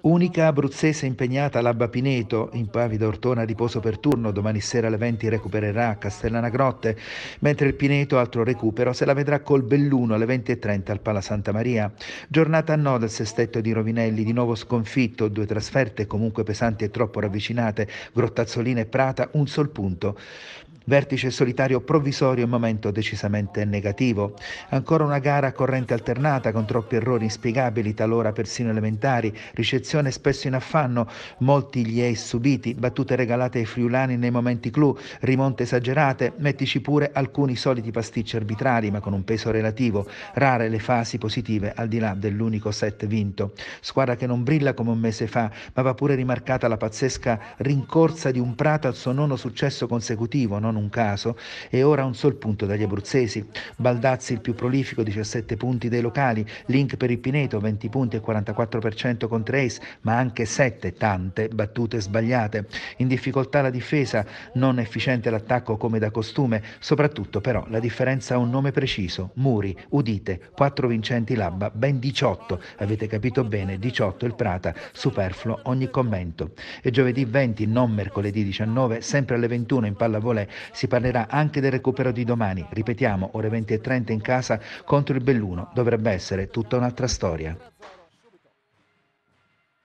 Unica abruzzese impegnata l'Abba Pineto, in Pavida Ortona riposo per turno, domani sera alle 20 recupererà a Castellana Grotte, mentre il Pineto, altro recupero, se la vedrà col Belluno alle 20.30 al Pala Santa Maria. Giornata a no del sestetto di Rovinelli, di nuovo sconfitto, due trasferte comunque pesanti e troppo ravvicinate, Grottazzolina e Prata, un sol punto. Vertice solitario provvisorio, momento decisamente negativo. Ancora una gara a corrente alternata con troppi errori inspiegabili, talora persino elementari alimentari, ricezione spesso in affanno, molti gli eis subiti, battute regalate ai friulani nei momenti clou, rimonte esagerate, mettici pure alcuni soliti pasticci arbitrari ma con un peso relativo, rare le fasi positive al di là dell'unico set vinto. Squadra che non brilla come un mese fa, ma va pure rimarcata la pazzesca rincorsa di un Prato al suo nono successo consecutivo, non un caso, e ora un sol punto dagli abruzzesi. Baldazzi il più prolifico, 17 punti dei locali, Link per il Pineto 20 punti e 44% 100% contro Ace, ma anche 7 tante battute sbagliate. In difficoltà la difesa, non efficiente l'attacco come da costume, soprattutto però la differenza ha un nome preciso, muri, udite, 4 vincenti Labba, ben 18, avete capito bene, 18 il Prata, superfluo ogni commento. E giovedì 20, non mercoledì 19, sempre alle 21 in pallavolè, si parlerà anche del recupero di domani, ripetiamo, ore 20 e 30 in casa contro il Belluno, dovrebbe essere tutta un'altra storia.